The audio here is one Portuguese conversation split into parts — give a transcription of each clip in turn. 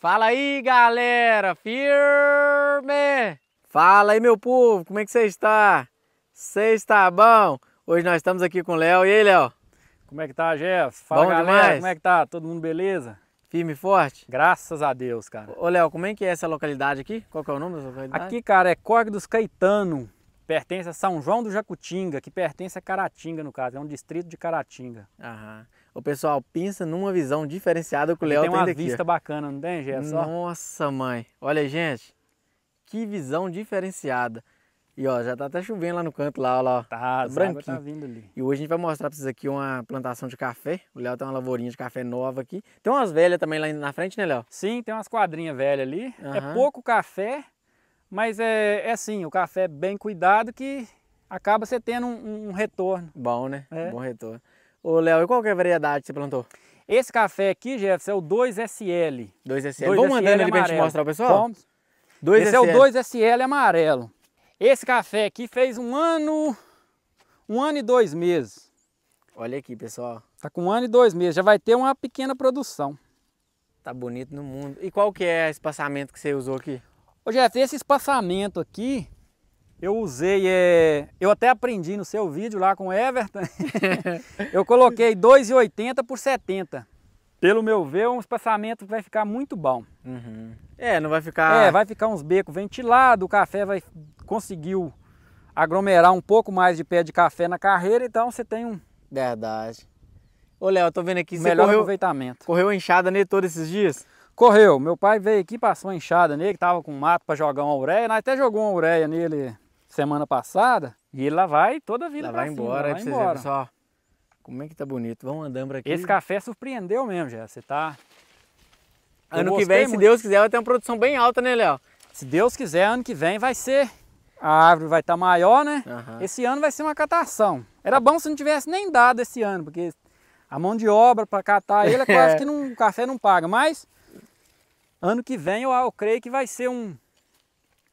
Fala aí, galera! Firme! Fala aí, meu povo! Como é que você está? Você está bom? Hoje nós estamos aqui com o Léo. E aí, Léo? Como é que tá, Jefferson? Fala, bom galera! Demais. Como é que tá? Todo mundo beleza? Firme e forte? Graças a Deus, cara. Ô, Léo, como é que é essa localidade aqui? Qual que é o nome dessa localidade? Aqui, cara, é Corgue dos Caetano. Pertence a São João do Jacutinga, que pertence a Caratinga, no caso. É um distrito de Caratinga. Aham o pessoal pensa numa visão diferenciada que o Léo tem, aqui. tem uma daqui. vista bacana, não tem, Gerson? É Nossa, mãe. Olha, gente, que visão diferenciada. E ó, já tá até chovendo lá no canto lá, ó, lá. Tá, tá, tá branquinho. tá vindo ali. E hoje a gente vai mostrar pra vocês aqui uma plantação de café. O Léo tem uma lavourinha de café nova aqui. Tem umas velhas também lá na frente, né, Léo? Sim, tem umas quadrinhas velhas ali. Uhum. É pouco café, mas é, é assim, o café bem cuidado que acaba você tendo um, um retorno. Bom, né? É. Bom retorno. Ô, Léo, e qual que é a variedade que você plantou? Esse café aqui, Jefferson, é o 2SL. 2SL. 2 Vamos mandando ele pra gente mostrar, pessoal? Vamos. 2 Esse SL. é o 2SL amarelo. Esse café aqui fez um ano, um ano e dois meses. Olha aqui, pessoal. Tá com um ano e dois meses, já vai ter uma pequena produção. Tá bonito no mundo. E qual que é o espaçamento que você usou aqui? Ô Jeff, esse espaçamento aqui eu usei, é, eu até aprendi no seu vídeo lá com o Everton, eu coloquei 2,80 por 70. Pelo meu ver, um espaçamento vai ficar muito bom. Uhum. É, não vai ficar... É, vai ficar uns becos ventilados, o café vai conseguiu aglomerar um pouco mais de pé de café na carreira, então você tem um... Verdade. Ô, Léo, eu tô vendo aqui, Melhor correu, aproveitamento. correu enxada nele todos esses dias? Correu. Meu pai veio aqui, passou a enxada nele, que tava com mato para jogar uma ureia. Nós né? até jogou uma ureia nele semana passada e ele lá vai toda a vida lá vai cima, embora, lá vai embora. pessoal, como é que tá bonito. Vamos andando aqui. Esse café surpreendeu mesmo, já. Você tá... ano que vem, muito. se Deus quiser, vai ter uma produção bem alta, né, Léo? Se Deus quiser, ano que vem vai ser... A árvore vai estar tá maior, né? Uhum. Esse ano vai ser uma catação. Era bom se não tivesse nem dado esse ano, porque a mão de obra para catar ele é quase que não, o café não paga. Mas ano que vem eu, eu creio que vai ser um,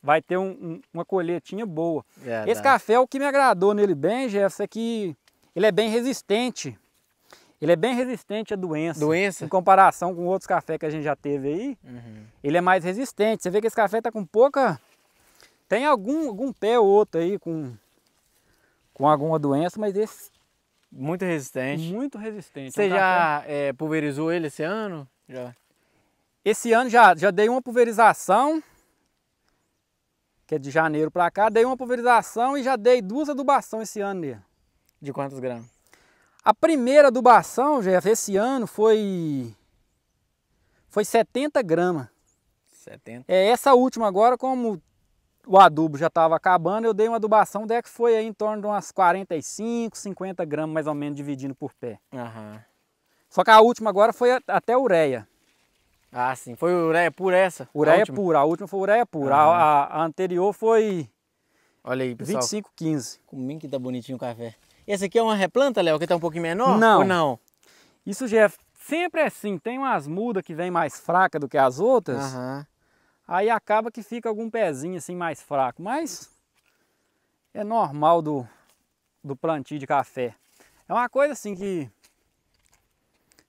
vai ter um, um, uma colheitinha boa. É, esse né? café, é o que me agradou nele bem, Jefferson, é que ele é bem resistente. Ele é bem resistente à doença. Doença? Em comparação com outros cafés que a gente já teve aí, uhum. ele é mais resistente. Você vê que esse café está com pouca... Tem algum, algum pé ou outro aí com, com alguma doença, mas esse... Muito resistente. Muito resistente. Você é um já café... é, pulverizou ele esse ano? Já. Esse ano já, já dei uma pulverização que é de janeiro para cá, dei uma pulverização e já dei duas adubações esse ano nele. De quantos gramas? A primeira adubação, Jeff, esse ano foi foi 70 gramas. 70. É essa última agora, como o adubo já estava acabando, eu dei uma adubação dela que foi aí em torno de umas 45, 50 gramas mais ou menos dividindo por pé. Uhum. Só que a última agora foi até ureia. Ah, sim. Foi ureia pura essa? Ureia a pura. A última foi ureia pura. A, a, anterior foi... Olha aí, pessoal. 25, 15. Comigo que tá bonitinho o café. Esse aqui é uma replanta, Léo, que tá um pouquinho menor? Não. Ou não? Isso, Jeff, é sempre é assim. Tem umas mudas que vem mais fraca do que as outras. Aham. Aí acaba que fica algum pezinho assim mais fraco. Mas é normal do, do plantio de café. É uma coisa assim que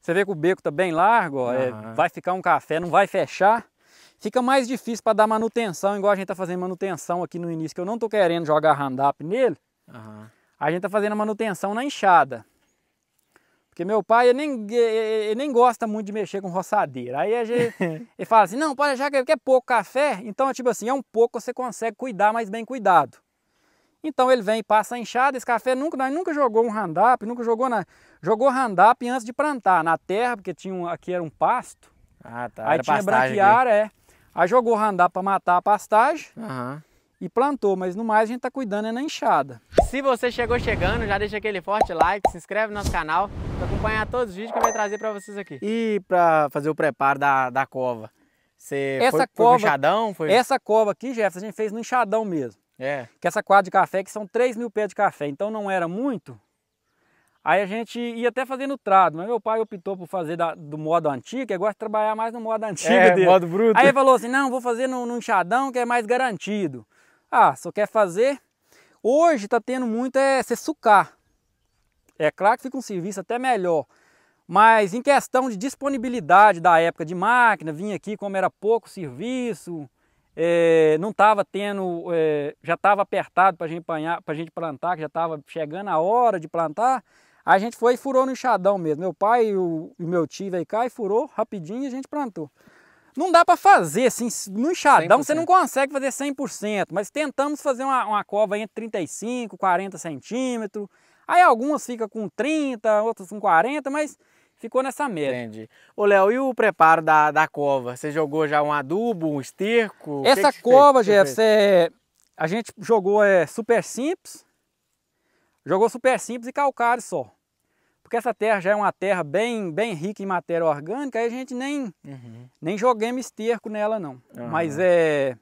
você vê que o beco está bem largo, ó, uhum. é, vai ficar um café, não vai fechar. Fica mais difícil para dar manutenção, igual a gente está fazendo manutenção aqui no início, que eu não estou querendo jogar handup nele. Uhum. A gente está fazendo a manutenção na enxada. Porque meu pai ele nem, ele nem gosta muito de mexer com roçadeira. Aí a gente, ele fala assim, não, pode achar que é pouco café, então tipo assim, é um pouco você consegue cuidar, mas bem cuidado. Então ele vem, e passa a enxada, esse café nunca, nós nunca jogou um roundup, nunca jogou na, jogou roundup antes de plantar, na terra, porque tinha um, aqui era um pasto. Ah, tá. Aí era tinha branquiária, é. Aí jogou roundup para matar a pastagem. Uhum e plantou, mas no mais a gente está cuidando é na enxada. Se você chegou chegando, já deixa aquele forte like, se inscreve no nosso canal para acompanhar todos os vídeos que eu vou trazer para vocês aqui. E para fazer o preparo da, da cova, você essa foi, cova, foi enxadão? Foi... Essa cova aqui, Jefferson, a gente fez no enxadão mesmo. É. Que essa quadra de café, que são 3 mil pés de café, então não era muito. Aí a gente ia até fazendo trado, mas meu pai optou por fazer da, do modo antigo, que é gosta de trabalhar mais no modo antigo é, dele. modo bruto. Aí ele falou assim, não, vou fazer no, no enxadão que é mais garantido. Ah, só quer fazer... Hoje tá tendo muito é se sucar. É claro que fica um serviço até melhor, mas em questão de disponibilidade da época de máquina, vinha aqui como era pouco serviço, é, não estava tendo, é, já estava apertado para a gente plantar, que já estava chegando a hora de plantar, a gente foi e furou no enxadão mesmo. Meu pai e o, o meu tio veio cá e furou rapidinho e a gente plantou. Não dá para fazer, assim, no enxadão 100%. você não consegue fazer 100%, mas tentamos fazer uma, uma cova entre 35, 40 centímetros, aí algumas ficam com 30, outras com 40, mas Ficou nessa média. Entendi. Ô, Léo, e o preparo da, da cova? Você jogou já um adubo, um esterco? Essa que que cova, Jeff, é... a gente jogou é, super simples, jogou super simples e calcário só. Porque essa terra já é uma terra bem, bem rica em matéria orgânica, aí a gente nem, uhum. nem joguemos esterco nela, não. Uhum. Mas é...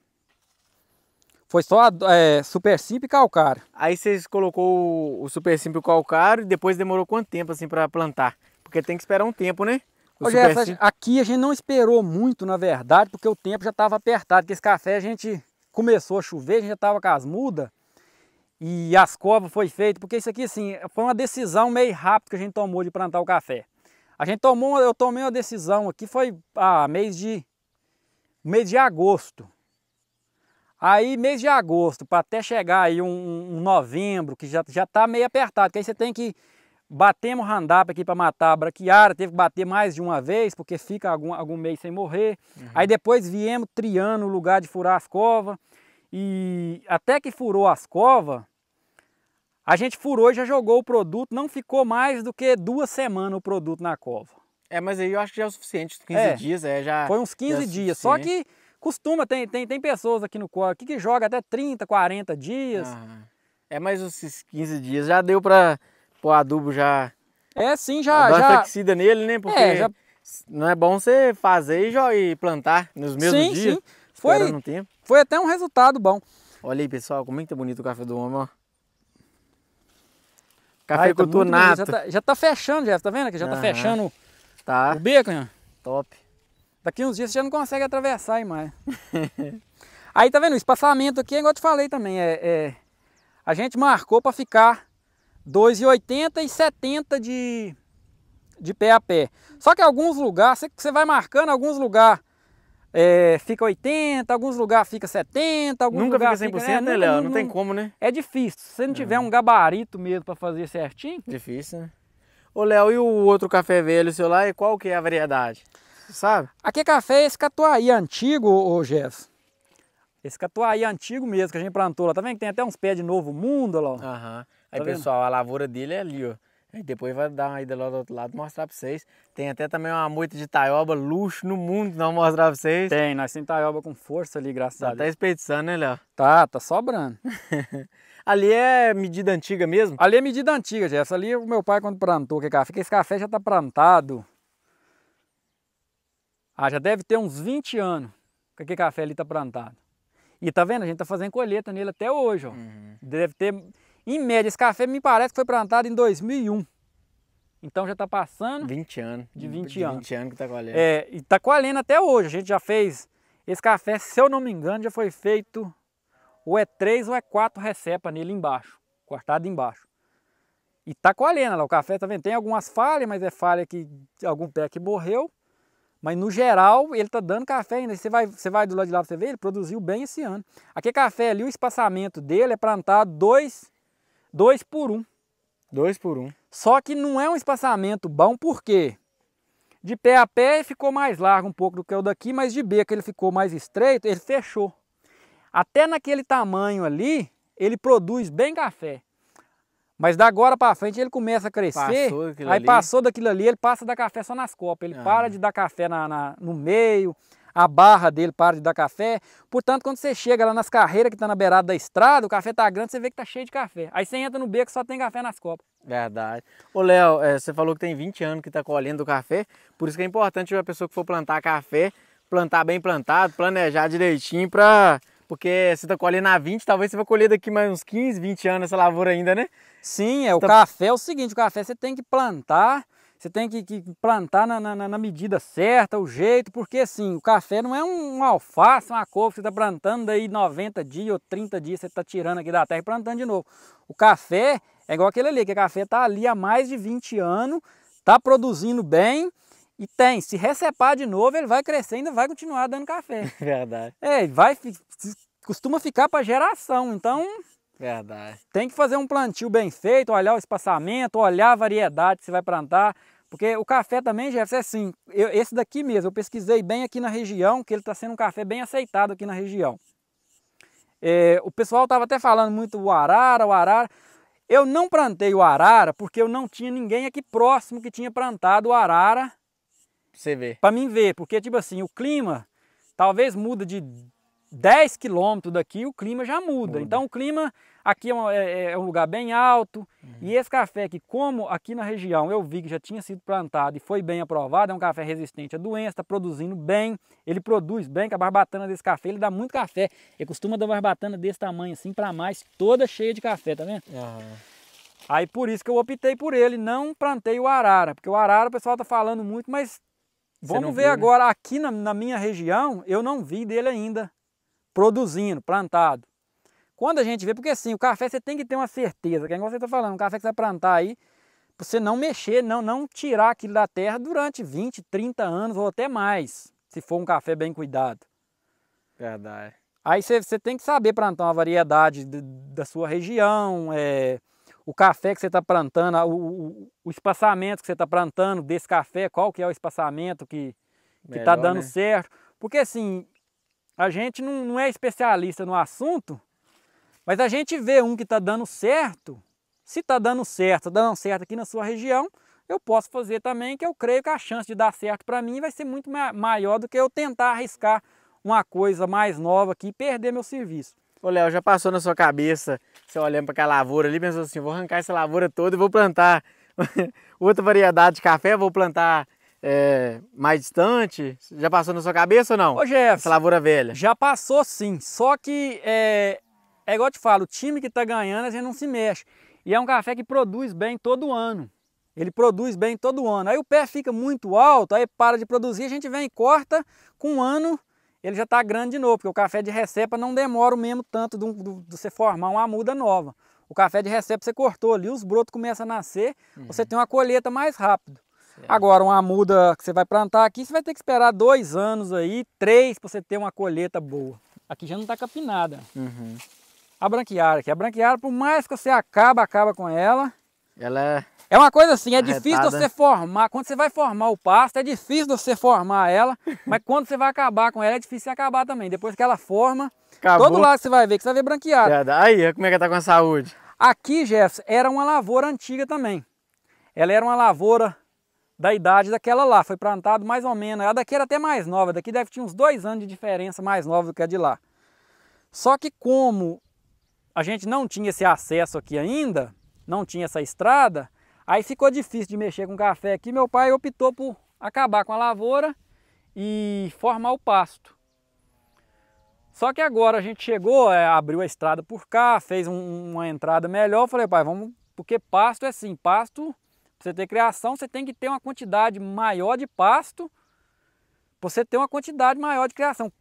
Foi só é, super simples e calcário. Aí vocês colocou o, o super simples e o calcário e depois demorou quanto tempo assim para plantar? porque tem que esperar um tempo, né? O aqui a gente não esperou muito, na verdade, porque o tempo já estava apertado. Porque esse café a gente começou a chover, a gente já estava com as mudas e as covas foi feito, porque isso aqui assim, foi uma decisão meio rápida que a gente tomou de plantar o café. A gente tomou, eu tomei uma decisão aqui, foi ah, mês de mês de agosto. Aí mês de agosto, para até chegar aí um, um novembro, que já, já tá meio apertado, que aí você tem que Batemos randap aqui para matar a braquiária, teve que bater mais de uma vez, porque fica algum, algum mês sem morrer. Uhum. Aí depois viemos triando o lugar de furar as covas. E até que furou as covas, a gente furou e já jogou o produto, não ficou mais do que duas semanas o produto na cova. É, mas aí eu acho que já é o suficiente, 15 é, dias, é, já... Foi uns 15 é dias, só que costuma, tem, tem, tem pessoas aqui no colo que, que joga até 30, 40 dias. Ah, é, mas os 15 dias já deu para pôr adubo já. É, sim, já. Dá já... flexida nele, né? É, Porque é, já... não é bom você fazer e, já, e plantar nos mesmos sim, dias. Sim, foi, um tempo. foi até um resultado bom. Olha aí, pessoal, como é que tá bonito o café do homem, ó. Café Ai, tá cotonato. Já tá, já tá fechando, Jeff, tá vendo que já tá Aham. tá fechando tá. o beco, né? Top. Daqui uns dias você já não consegue atravessar aí mais. aí tá vendo, o espaçamento aqui, é igual eu te falei também, é, é a gente marcou para ficar 2,80 e 70 de, de pé a pé. Só que alguns lugares, você vai marcando alguns lugares, é, fica 80, alguns lugares fica 70, alguns Nunca lugar fica 100%, fica, né, né Léo? Não, não, tem como, né? É difícil. Se você não tiver uhum. um gabarito mesmo para fazer certinho... Difícil, né? Ô, Léo, e o outro café velho seu lá, qual que é a variedade? sabe? Aqui é café esse catuaí antigo, ô Jefferson. Esse catuaí antigo mesmo que a gente plantou lá. Tá vendo que tem até uns pés de novo mundo lá? Aham. Uhum. Aí, tá pessoal, vendo? a lavoura dele é ali, ó. Aí depois vai dar uma ida lá do outro lado mostrar pra vocês. Tem até também uma moita de taioba, luxo no mundo, não mostrar pra vocês. Tem, nós temos taioba com força ali, graças tá a Deus. Tá desperdiçando, né, Léo? Tá, tá sobrando. ali é medida antiga mesmo? Ali é medida antiga, Jefferson. Ali o meu pai quando plantou que café, que esse café já tá plantado. Ah, já deve ter uns 20 anos que aquele café ali tá plantado. E tá vendo? A gente tá fazendo colheita nele até hoje, ó. Uhum. Deve ter em média, esse café me parece que foi plantado em 2001. Então já está passando... 20 anos. De 20, de 20 anos. que está colhendo. É, e está colhendo até hoje. A gente já fez... Esse café, se eu não me engano, já foi feito é ou é 3 ou é 4 recepa nele embaixo. Cortado embaixo. E está colhendo lá. O café, tá vendo? Tem algumas falhas, mas é falha que algum pé que morreu. Mas no geral, ele está dando café ainda. Você vai, você vai do lado de lá para você ver, ele produziu bem esse ano. Aqui café ali, o espaçamento dele é plantado dois dois por um. Dois por um. Só que não é um espaçamento bom, porque De pé a pé ficou mais largo um pouco do que o daqui, mas de beca ele ficou mais estreito, ele fechou. Até naquele tamanho ali, ele produz bem café. Mas da agora para frente ele começa a crescer, passou aí ali. passou daquilo ali, ele passa a dar café só nas copas, ele ah. para de dar café na, na no meio, a barra dele para de dar café. Portanto, quando você chega lá nas carreiras que estão tá na beirada da estrada, o café está grande, você vê que está cheio de café. Aí você entra no beco só tem café nas copas. Verdade. Ô, Léo, é, você falou que tem 20 anos que está colhendo o café, por isso que é importante a pessoa que for plantar café, plantar bem plantado, planejar direitinho para porque você está colhendo a 20, talvez você vai colher daqui mais uns 15, 20 anos essa lavoura ainda, né? Sim, é você o tá... café é o seguinte, o café você tem que plantar você tem que, que plantar na, na, na, medida certa, o jeito, porque assim, o café não é um, um alface, uma couve que você está plantando aí 90 dias ou 30 dias, você está tirando aqui da terra e plantando de novo. O café é igual aquele ali, que o café está ali há mais de 20 anos, está produzindo bem, e tem, se recepar de novo, ele vai crescer e ainda vai continuar dando café. Verdade. É, vai, costuma ficar para geração, então... Verdade. Tem que fazer um plantio bem feito, olhar o espaçamento, olhar a variedade que você vai plantar, porque o café também, Jefferson, é assim, eu, esse daqui mesmo, eu pesquisei bem aqui na região, que ele está sendo um café bem aceitado aqui na região. É, o pessoal estava até falando muito o arara, o arara. Eu não plantei o arara porque eu não tinha ninguém aqui próximo que tinha plantado o arara. Você vê. Para mim ver, porque tipo assim, o clima talvez muda de 10 quilômetros daqui o clima já muda. muda. Então o clima aqui é um, é, é, é um lugar bem alto uhum. e esse café que como aqui na região eu vi que já tinha sido plantado e foi bem aprovado, é um café resistente à doença, está produzindo bem, ele produz bem, que a barbatana desse café, ele dá muito café. Ele costuma dar barbatana desse tamanho assim para mais, toda cheia de café, tá vendo? Uhum. Aí por isso que eu optei por ele, não plantei o arara, porque o arara o pessoal está falando muito, mas Vamos ver viu, né? agora, né? aqui na, na, minha região, eu não vi dele ainda produzindo, plantado. Quando a gente vê, porque assim, o café você tem que ter uma certeza, que é igual você está falando, o café que você vai plantar aí, você não mexer, não, não tirar aquilo da terra durante 20, 30 anos ou até mais, se for um café bem cuidado. Verdade. Aí você, você tem que saber plantar uma variedade de, da sua região, é, o café que você está plantando, o, o, o, espaçamento que você está plantando desse café, qual que é o espaçamento que está dando né? certo. Porque assim, a gente não, não é especialista no assunto, mas a gente vê um que está dando certo. Se está dando certo, tá dando certo aqui na sua região, eu posso fazer também, que eu creio que a chance de dar certo para mim vai ser muito maior do que eu tentar arriscar uma coisa mais nova aqui e perder meu serviço. Ô Léo, já passou na sua cabeça, você olhando para aquela lavoura ali, pensou assim, vou arrancar essa lavoura toda e vou plantar outra variedade de café, vou plantar é, mais distante? Já passou na sua cabeça ou não? Ô Jeff. Essa lavoura velha. Já passou sim, só que é, é igual eu te falo, o time que está ganhando a gente não se mexe. E é um café que produz bem todo ano. Ele produz bem todo ano. Aí o pé fica muito alto, aí para de produzir, a gente vem e corta com um ano ele já está grande de novo, porque o café de recepa não demora o mesmo tanto de, um, de, de você formar uma muda nova. O café de recepa você cortou ali, os brotos começam a nascer, uhum. você tem uma colheita mais rápido. Agora, uma muda que você vai plantar aqui, você vai ter que esperar dois anos aí, três, para você ter uma colheita boa. Aqui já não está capinada. Uhum. A branquiária aqui. A branquiária, por mais que você acaba, acaba com ela. Ela é... É uma coisa assim, é arretada. difícil você formar. Quando você vai formar o pasto, é difícil você formar ela. mas quando você vai acabar com ela, é difícil você acabar também. Depois que ela forma, Acabou. todo lado você vai ver, que você vai ver branqueada. É, aí, como é que tá com a saúde? Aqui, Jefferson, era uma lavoura antiga também. Ela era uma lavoura da idade daquela lá. Foi plantado mais ou menos. A daqui era até mais nova. daqui deve ter uns dois anos de diferença mais nova do que a de lá. Só que como a gente não tinha esse acesso aqui ainda, não tinha essa estrada, aí ficou difícil de mexer com café aqui. Meu pai optou por acabar com a lavoura e formar o pasto. Só que agora a gente chegou, é, abriu a estrada por cá, fez um, uma entrada melhor. Falei, pai, vamos, porque pasto é assim, pasto você ter criação, você tem que ter uma quantidade maior de pasto, você ter uma quantidade maior de criação.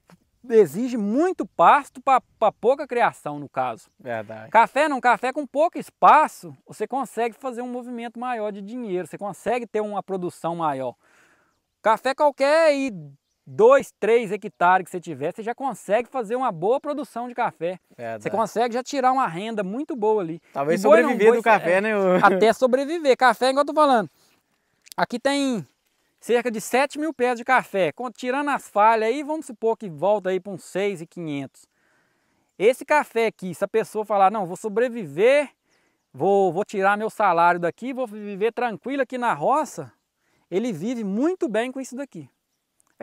Exige muito pasto para pouca criação, no caso. Verdade. Café não, café com pouco espaço, você consegue fazer um movimento maior de dinheiro, você consegue ter uma produção maior. Café qualquer e 2, 3 hectares que você tiver, você já consegue fazer uma boa produção de café. É, você consegue já tirar uma renda muito boa ali. Talvez sobreviver não, boi, do café, é, né? Até sobreviver. Café, igual eu tô falando. Aqui tem cerca de 7 mil pés de café. Tirando as falhas aí, vamos supor que volta aí para uns 6,500. Esse café aqui, se a pessoa falar, não, vou sobreviver, vou, vou tirar meu salário daqui, vou viver tranquilo aqui na roça, ele vive muito bem com isso daqui.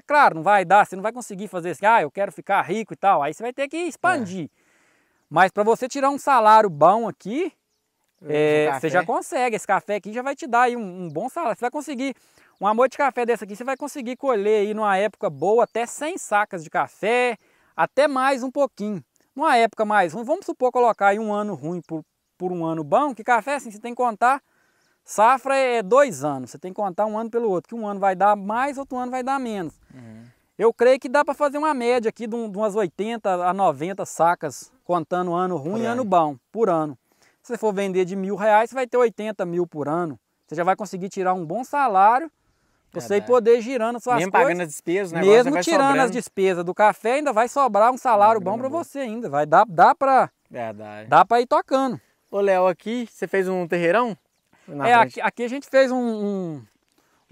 É claro, não vai dar, você não vai conseguir fazer assim, ah, eu quero ficar rico e tal. Aí você vai ter que é. expandir. É. Mas para você tirar um salário bom aqui, hum, é, você já consegue. Esse café aqui já vai te dar um, um, bom salário. Você vai conseguir, uma moita de café dessa aqui, você vai conseguir colher aí numa época boa até 100 sacas de café, até mais um pouquinho. Numa época mais ruim, vamos supor colocar aí um ano ruim por, por um ano bom, que café assim, você tem que contar Safra é, é dois anos, você tem que contar um ano pelo outro, que um ano vai dar mais, outro ano vai dar menos. Uhum. Eu creio que dá para fazer uma média aqui de, um, de, umas 80 a 90 sacas, contando ano ruim e ano bom, por ano. Se você for vender de mil reais, você vai ter 80 mil por ano. Você já vai conseguir tirar um bom salário para é você é poder girando suas Mesmo coisas. Mesmo pagando as despesas, né? Mesmo tirando sobrando. as despesas do café, ainda vai sobrar um salário bom para você ainda. Vai dar, dá para... Dá para ir tocando. Ô, Léo, aqui você fez um terreirão? É, aqui, aqui, a gente fez um, um,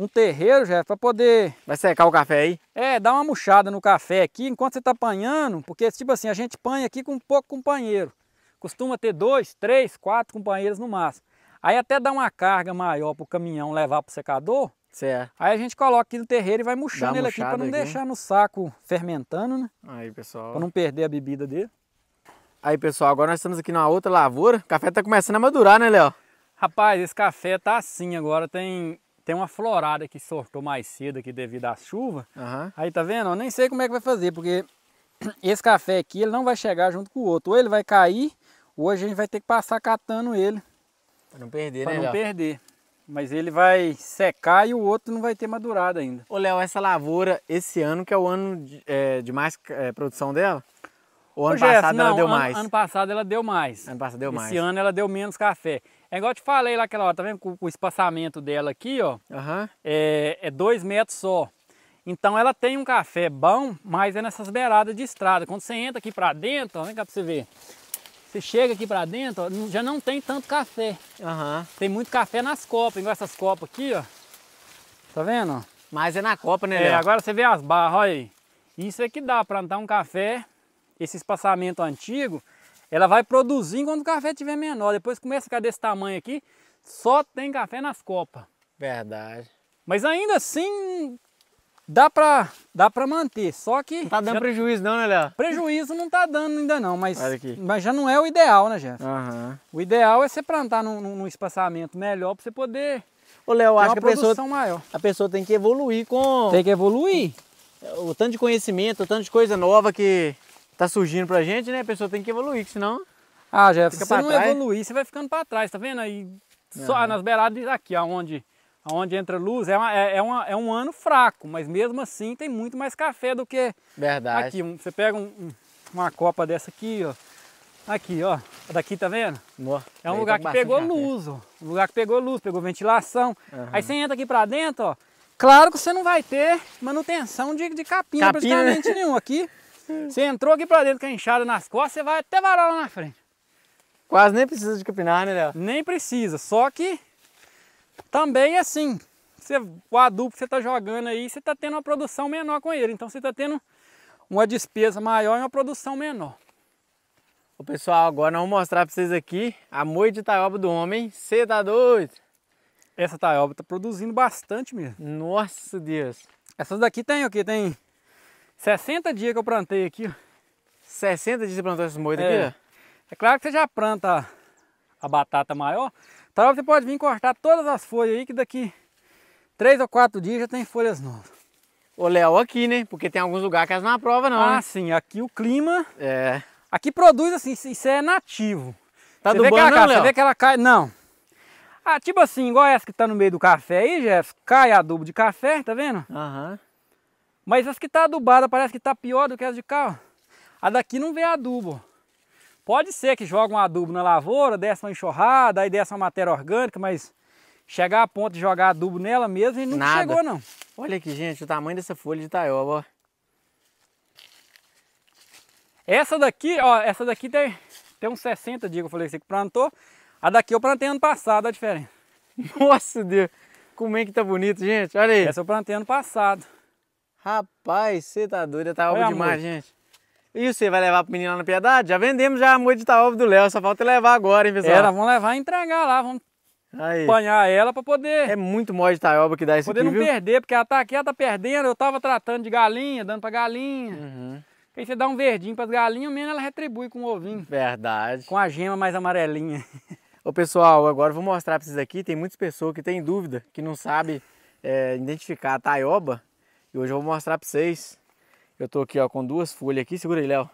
um terreiro, já para poder... Vai secar o café aí? É, dar uma murchada no café aqui, enquanto você está apanhando, porque, tipo assim, a gente apanha aqui com pouco companheiro. Costuma ter dois, três, quatro companheiros no máximo. Aí até dá uma carga maior para o caminhão levar pro secador. Certo. É. Aí a gente coloca aqui no terreiro e vai murchando ele aqui para não aqui. Né? deixar no saco fermentando, né? Aí, pessoal. Para não perder a bebida dele. Aí, pessoal, agora nós estamos aqui numa outra lavoura. O café está começando a madurar, né, Léo? Rapaz, esse café tá assim agora, tem, tem uma florada que sortou mais cedo aqui devido à chuva. Uhum. Aí tá vendo? Eu nem sei como é que vai fazer, porque esse café aqui ele não vai chegar junto com o outro. Ou ele vai cair, ou a gente vai ter que passar catando ele. Pra não perder, pra né? Pra não Léo? perder. Mas ele vai secar e o outro não vai ter madurado ainda. Ô Léo, essa lavoura, esse ano que é o ano de, é, de mais é, produção dela? Ou ano Ô, é, passado Jess, não, ela deu ano, mais? Ano passado ela deu mais. Ano passado deu esse mais. Esse ano ela deu menos café. É igual eu te falei lá aquela hora, tá vendo? Com, o espaçamento dela aqui, ó. Uhum. É, é dois metros só. Então ela tem um café bom, mas é nessas beiradas de estrada. Quando você entra aqui pra dentro, ó, vem cá pra você ver. Você chega aqui pra dentro, ó, já não tem tanto café. Uhum. Tem muito café nas copas, igual essas copas aqui, ó. Tá vendo? Mas é na copa, né, É, agora você vê as barras, olha aí. Isso é que dá plantar um café, esse espaçamento antigo, ela vai produzir quando o café estiver menor. Depois começa a ficar desse tamanho aqui, só tem café nas copas. Verdade. Mas ainda assim, dá pra, dá pra manter, só que... Não tá dando já... prejuízo não, né, Léo? Prejuízo não tá dando ainda não, mas, mas já não é o ideal, né, Jéssica? Uhum. O ideal é você plantar num, num espaçamento melhor pra você poder... Ô, Léo, acho que a pessoa, maior. a pessoa tem que evoluir com... Tem que evoluir. O tanto de conhecimento, o tanto de coisa nova que, tá surgindo pra gente, né? A pessoa tem que evoluir, que senão. Ah, Jeff, se você não trás. evoluir, você vai ficando para trás, tá vendo? Aí só nas beiradas aqui, aonde, aonde entra luz, é, uma, é, é, uma, é, um ano fraco, mas mesmo assim tem muito mais café do que Verdade. aqui. Você pega um, uma copa dessa aqui, ó. Aqui, ó. Daqui, tá vendo? é um lugar tá que pegou luz, ó. Um lugar que pegou luz, pegou ventilação. Uhum. Aí você entra aqui pra dentro, ó. Claro que você não vai ter manutenção de, de capim capina, né? praticamente nenhum. Aqui você entrou aqui pra dentro com a enxada nas costas, você vai até varar lá na frente. Quase nem precisa de capinar, né, Léo? Nem precisa, só que também assim, você, o adubo que você tá jogando aí, você tá tendo uma produção menor com ele. Então você tá tendo uma despesa maior e uma produção menor. Ô, pessoal, agora eu vamos mostrar para vocês aqui a moita de taioba do homem. Você tá doido? Essa taioba tá produzindo bastante mesmo. Nossa Deus. Essas daqui tem o que? Tem 60 dias que eu plantei aqui. 60 dias você plantou essas moitas é. aqui? É claro que você já planta a batata maior. Talvez tá? você pode vir cortar todas as folhas aí que daqui 3 ou 4 dias já tem folhas novas. O Léo aqui, né? Porque tem alguns lugares que elas não aprovam não. Ah, né? sim. Aqui o clima... É. Aqui produz assim, isso é nativo. Tá você do banho, não, Léo? Você vê que ela cai... Não. Ah, tipo assim, igual essa que tá no meio do café aí, Jéssica. Cai adubo de café, tá vendo? Aham. Uhum. Mas as que tá adubada parece que tá pior do que as de cá. Ó. A daqui não vê adubo. Pode ser que joga um adubo na lavoura, desce uma enxurrada, aí desce uma matéria orgânica, mas chegar a ponto de jogar adubo nela mesmo, ele não chegou não. Olha aqui, gente, o tamanho dessa folha de taioba, ó. Essa daqui, ó, essa daqui tem, tem uns 60 dias que eu falei que você plantou. A daqui eu plantei ano passado, a diferença. Nossa Deus, como é que tá bonito, gente, olha aí. Essa eu plantei ano passado. Rapaz, você tá doido, é tá Olha, demais, gente. E você vai levar pro menino lá na Piedade? Já vendemos já a moita de Itaúva do Léo, só falta levar agora, hein, pessoal? Era, vamos levar e entregar lá, vamos Aí. apanhar ela pra poder... É muito mó de Itaúva que dá esse poder aqui, Poder não viu? perder, porque ela tá aqui, ela tá perdendo, eu tava tratando de galinha, dando pra galinha. Uhum. Aí você dá um verdinho pras galinhas, menos ela retribui com o um ovinho. Verdade. Com a gema mais amarelinha. Ô pessoal, agora eu vou mostrar pra vocês aqui, tem muitas pessoas que têm dúvida, que não sabe é, identificar a taioba e hoje eu vou mostrar para vocês. Eu tô aqui ó, com duas folhas aqui. Segura aí, Léo.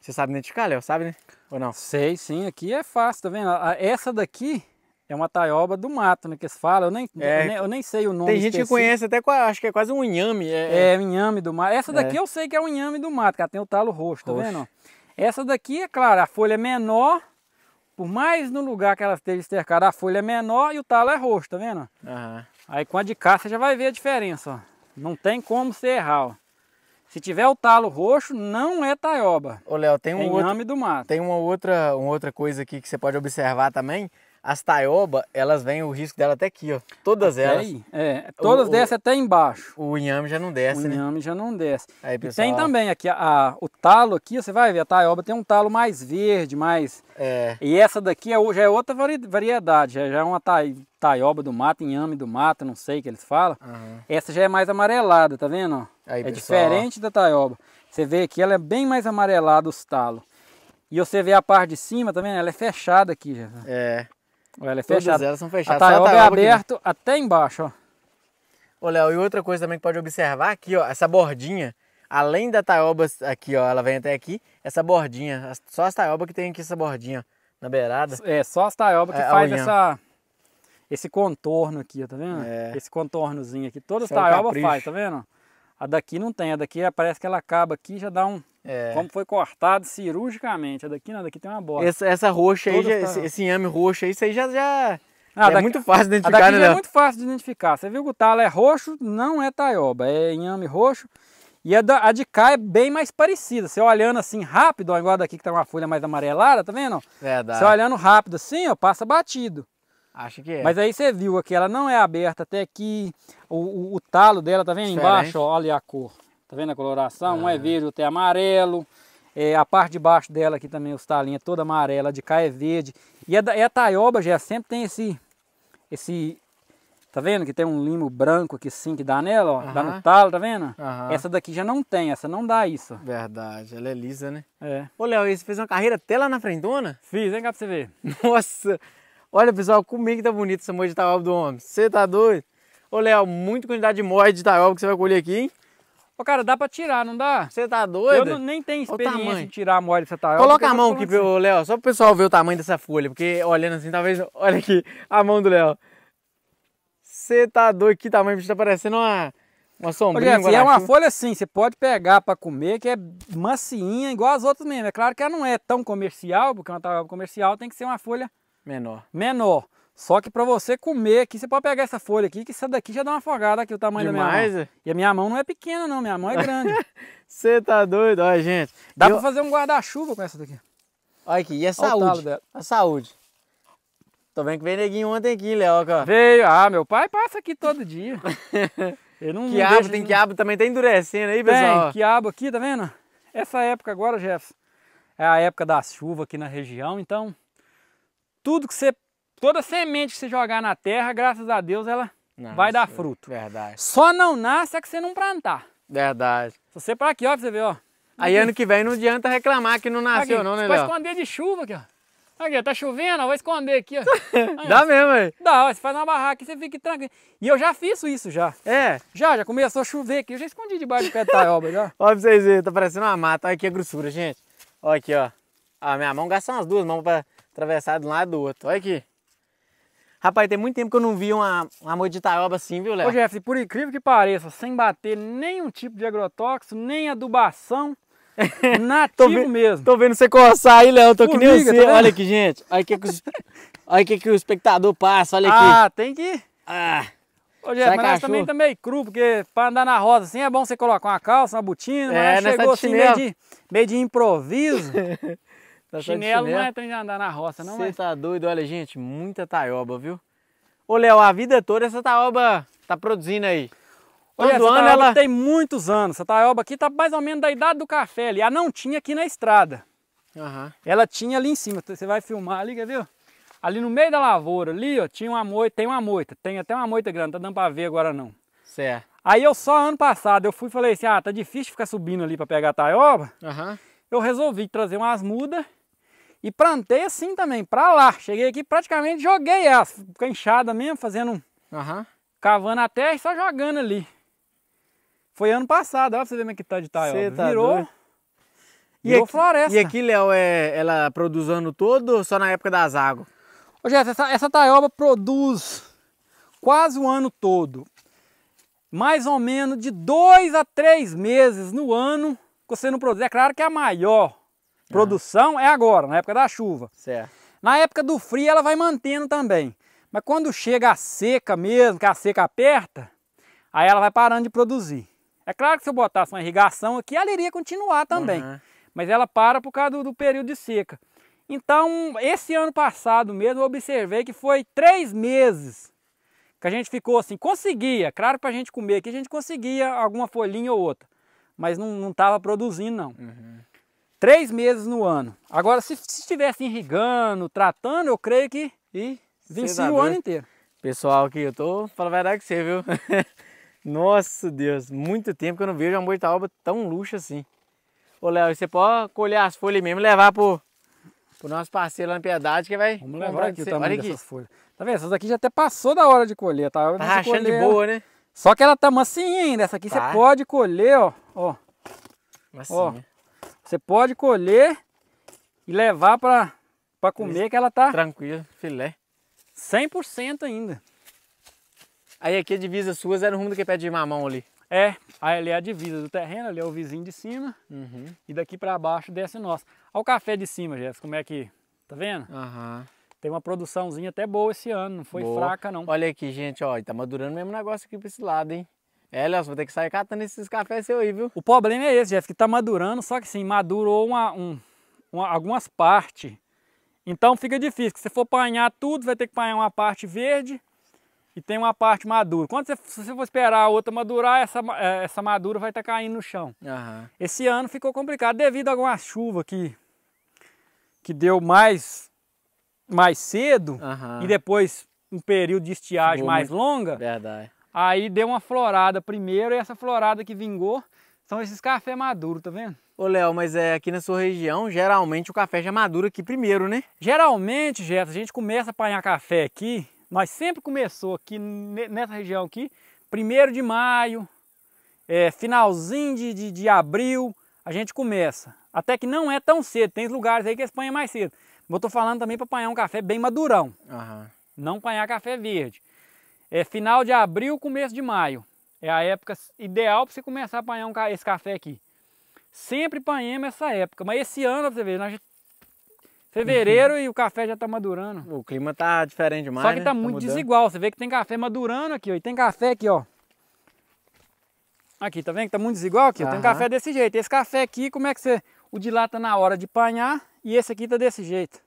Você sabe identificar, Léo? Sabe, né? Ou não? Sei, sim. Aqui é fácil, tá vendo? Essa daqui é uma taioba do mato, né? Que eles falam. Eu nem, é, eu nem, eu nem sei o nome. Tem gente que conhece até, acho que é quase um inhame. É, é, é um inhame do mato. Essa é. daqui é. eu sei que é um inhame do mato, ela Tem o talo roxo, tá roxo. vendo? Essa daqui, é claro, a folha é menor. Por mais no lugar que ela esteja estercada, a folha é menor e o talo é roxo, tá vendo? Uhum. Aí com a de você já vai ver a diferença, ó. Não tem como você errar, ó. Se tiver o talo roxo, não é taioba. Ô, Léo, tem um é outro, do mato. Tem uma outra, uma outra coisa aqui que você pode observar também. As taioba, elas vêm o risco dela até aqui, ó. Todas até elas. Aí, é, todas o, descem até embaixo. O inhame já não desce, o né? O inhame já não desce. Aí, pessoal, e tem também aqui a, a, o talo aqui, você vai ver, a taioba tem um talo mais verde, mais... É. E essa daqui é, já é outra variedade, já, já é uma taioba do mato, inhame do mato, não sei o que eles falam. Uhum. Essa já é mais amarelada, tá vendo? Aí, é pessoal, diferente da taioba. Você vê que ela é bem mais amarelada os talos. E você vê a parte de cima, tá vendo? Ela é fechada aqui já. É ela é Todas elas são fechadas. A taioba, é né? aberto até embaixo, ó. Ô, Léo, e outra coisa também que pode observar aqui, ó, essa bordinha, além da taioba aqui, ó, ela vem até aqui, essa bordinha, só as taiobas que tem aqui essa bordinha, na beirada. É, só as taiobas que é, faz essa esse contorno aqui, tá vendo? É. Esse contornozinho aqui, todas as é taiobas faz, tá vendo? A daqui não tem, a daqui é, parece que ela acaba aqui já dá um é. Como foi cortado cirurgicamente. A é daqui não, a daqui tem uma bola. Essa, essa roxa aí, já, tá... esse inhame roxo aí, isso aí já. já... Ah, é daqui, muito fácil de identificar, né? É muito fácil de identificar. Você viu que o talo é roxo, não é taioba, é inhame roxo. E a, da, a de cá é bem mais parecida. Você olhando assim rápido, ó, igual a daqui que tá uma folha mais amarelada, tá vendo? Verdade. Você olhando rápido assim, ó, passa batido. Acho que é. Mas aí você viu que ela não é aberta até aqui. O, o, o talo dela, tá vendo? Diferente. Embaixo, ó, olha a cor. Tá vendo a coloração? É. Um é verde, outro é amarelo. É, a parte de baixo dela aqui também, os talinhos, toda amarela. de cá é verde. E é a, e é a taioba, já sempre tem esse... esse Tá vendo que tem um limo branco aqui sim que dá nela, ó? Dá no talo, tá vendo? Essa daqui já não tem, essa não dá isso. Verdade, ela é lisa, né? É. Ô, Léo, você fez uma carreira até lá na frentona? Fiz, vem cá pra você ver. Nossa! Olha, pessoal, comigo que tá bonito essa moeda de taioba do homem. Você tá doido? Ô, Léo, muita quantidade de moeda de taioba que você vai colher aqui, hein? Ô, cara, dá pra tirar, não dá? Você tá doido? Eu não, nem tenho experiência de tirar a molha dessa tal. Tá- Coloca a mão aqui, assim. Léo, só pro pessoal ver o tamanho dessa folha, porque olhando assim, talvez... Olha aqui, a mão do Léo. Você tá doido, que tamanho, tá parecendo uma... Uma sombrinha, Olha, um é uma folha assim, você pode pegar para comer, que é macinha, igual as outras mesmo. É claro que ela não é tão comercial, porque uma tal comercial tem que ser uma folha menor. menor. Só que para você comer aqui, você pode pegar essa folha aqui, que essa daqui já dá uma afogada aqui, o tamanho Demais, da minha mão. É? E a minha mão não é pequena não, minha mão é grande. Você tá doido, olha gente. Dá eu... para fazer um guarda-chuva com essa daqui. Olha aqui, e a saúde? A saúde. Tô vendo que veio neguinho ontem aqui, Léo. Veio, ah, meu pai passa aqui todo dia. Ele não quiabo, que deixa... tem quiabo também, tá endurecendo aí, pessoal. Tem, quiabo aqui, tá vendo? Essa época agora, Jefferson, é a época da chuva aqui na região, então tudo que você Toda semente que você jogar na terra, graças a Deus, ela Nossa, vai dar é fruto. Verdade. Só não nasce é que você não plantar. Verdade. Se você para aqui, ó, pra você ver, ó. Aí ano que vem não adianta reclamar que não nasceu, aqui, não, né, Léo? Vai esconder de chuva aqui, ó. Aqui, tá chovendo, eu vou esconder aqui, ó. Aí, Dá ó, mesmo, aí. Dá, ó, você faz uma barraca aqui, você fica tranquilo. E eu já fiz isso já. É? Já, já começou a chover aqui. Eu já escondi debaixo do pé da obra, já. Olha pra vocês verem, tá parecendo uma mata. Olha aqui a grossura, gente. Olha aqui, ó. A ah, minha mão gasta umas duas mãos pra atravessar de um lado do outro. Olha aqui. Rapaz, tem muito tempo que eu não vi uma, uma moeditaroba assim, viu, Léo? Ô, Jeff, por incrível que pareça, sem bater nenhum tipo de agrotóxico, nem adubação, nativo tô vendo, mesmo. Tô vendo você coçar aí, Léo, tô Formiga, que nem você. Tá olha aqui, gente, olha o que, que, olha que, que o espectador passa, olha aqui. Ah, tem que... Ah. Ô, Jeff, mas cachorro. também tá meio cru, porque para andar na roda assim é bom você colocar uma calça, uma botina, é, mas tá chegou assim meio de, meio de improviso. Tá chinelo, não é trem de andar na roça, não, Você é? tá doido, olha, gente, muita taioba, viu? Ô, Léo, a vida toda essa taioba tá produzindo aí. Todo Olha, ano ela tem muitos anos. Essa taioba aqui tá mais ou menos da idade do café ali. Ela não tinha aqui na estrada. Uhum. Ela tinha ali em cima. Você vai filmar ali, quer ver? Ali no meio da lavoura, ali, ó, tinha uma moita, tem uma moita. Tem até uma moita grande, não tá dando pra ver agora não. Certo. Aí eu só ano passado, eu fui e falei assim, ah, tá difícil ficar subindo ali pra pegar a taioba. Uhum. Eu resolvi trazer umas mudas e plantei assim também, para lá. Cheguei aqui, praticamente joguei ela. Ficou inchada mesmo, fazendo... Uhum. Cavando a terra e só jogando ali. Foi ano passado, olha pra você ver como é que tá de tal. Tá Virou... E aqui, floresta. E aqui, Léo, é, ela produz o ano todo ou só na época das águas? Ô, Jéssica, essa, essa taioba produz quase o ano todo. Mais ou menos de dois a três meses no ano que você não produz. É claro que é a maior, é. Produção é agora, na época da chuva. Certo. Na época do frio ela vai mantendo também. Mas quando chega a seca mesmo, que a seca aperta, aí ela vai parando de produzir. É claro que se eu botasse uma irrigação aqui, ela iria continuar também. Uhum. Mas ela para por causa do, do, período de seca. Então, esse ano passado mesmo, eu observei que foi três meses que a gente ficou assim, conseguia, claro para a gente comer aqui, a gente conseguia alguma folhinha ou outra, mas não estava produzindo não. Uhum três meses no ano. Agora, se, estivesse irrigando, tratando, eu creio que e vencia o ano inteiro. Pessoal, aqui eu tô falando a verdade que você, viu? Nossa Deus, muito tempo que eu não vejo uma moitaoba tão luxo assim. Ô Léo, você pode colher as folhas mesmo e levar pro, pro nosso parceiro lá na Piedade que vai... Vamos levar aqui o tamanho Olha dessas aqui. folhas. Tá vendo? Essas aqui já até passou da hora de colher, tá? Tá rachando de boa, né? Só que ela tá macinha ainda. Essa aqui tá. você pode colher, ó. ó. Macinha. Ó. Você pode colher e levar para comer que ela tá... Tranquilo, filé. 100% ainda. Aí aqui a divisa suas era o rumo do que pé de mamão ali. É, aí ali é a divisa do terreno, ali é o vizinho de cima. Uhum. E daqui para baixo desce nossa. Olha o café de cima, Jéssica, como é que... Tá vendo? Aham. Uhum. Tem uma produçãozinha até boa esse ano, não foi boa. fraca não. Olha aqui, gente, ó, tá madurando o mesmo negócio aqui para esse lado, hein? É, Léo, vou ter que sair catando esses cafés seu aí, viu? O problema é esse, Jeff, que tá madurando, só que sim, madurou uma, um, uma, algumas partes. Então fica difícil, se for apanhar tudo, vai ter que apanhar uma parte verde e tem uma parte madura. Quando você, se você for esperar a outra madurar, essa, é, essa madura vai estar tá caindo no chão. Uhum. Esse ano ficou complicado devido a alguma chuva que, que deu mais, mais cedo uhum. e depois um período de estiagem Boa, mais longa. Verdade. Aí deu uma florada primeiro e essa florada que vingou são esses cafés maduros, tá vendo? Ô Léo, mas é aqui na sua região, geralmente o café já é madura aqui primeiro, né? Geralmente, Gerson, a gente começa a apanhar café aqui, nós sempre começou aqui nessa região aqui, primeiro de maio, é, finalzinho de, de, de, abril, a gente começa. Até que não é tão cedo, tem lugares aí que espanha mais cedo. Mas eu tô falando também para apanhar um café bem madurão. Uhum. Não apanhar café verde. É final de abril, começo de maio. É a época ideal para você começar a apanhar um, esse café aqui. Sempre apanhamos essa época. Mas esse ano, você vê, nós Fevereiro uhum. e o café já está madurando. O clima está diferente demais. Só que está né? Tá muito tá desigual. Você vê que tem café madurando aqui, ó. E tem café aqui, ó. Aqui, tá vendo que tá muito desigual aqui? Uhum. Tem café desse jeito. Esse café aqui, como é que você. O de lá tá na hora de apanhar e esse aqui tá desse jeito.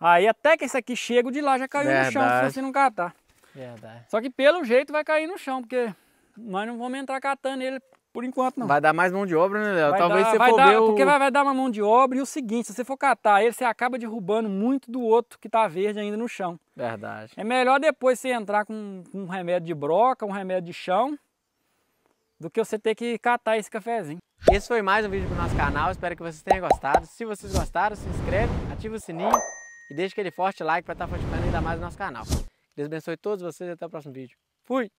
Aí até que esse aqui chega, o de lá já caiu Verdade. no chão se você não catar. Verdade. Só que pelo jeito vai cair no chão, porque nós não vamos entrar catando ele por enquanto não. Vai dar mais mão de obra, né, Léo? Talvez dar, você for dar, ver o... Porque vai, vai, dar uma mão de obra e o seguinte, se você for catar ele, você acaba derrubando muito do outro que está verde ainda no chão. Verdade. É melhor depois você entrar com, com um remédio de broca, um remédio de chão, do que você ter que catar esse cafezinho. Esse foi mais um vídeo do nosso canal, espero que vocês tenham gostado. Se vocês gostaram, se inscreve, ativa o sininho e deixa aquele forte like para estar tá fortificando ainda mais o nosso canal. Deus abençoe todos vocês e até o próximo vídeo. Fui!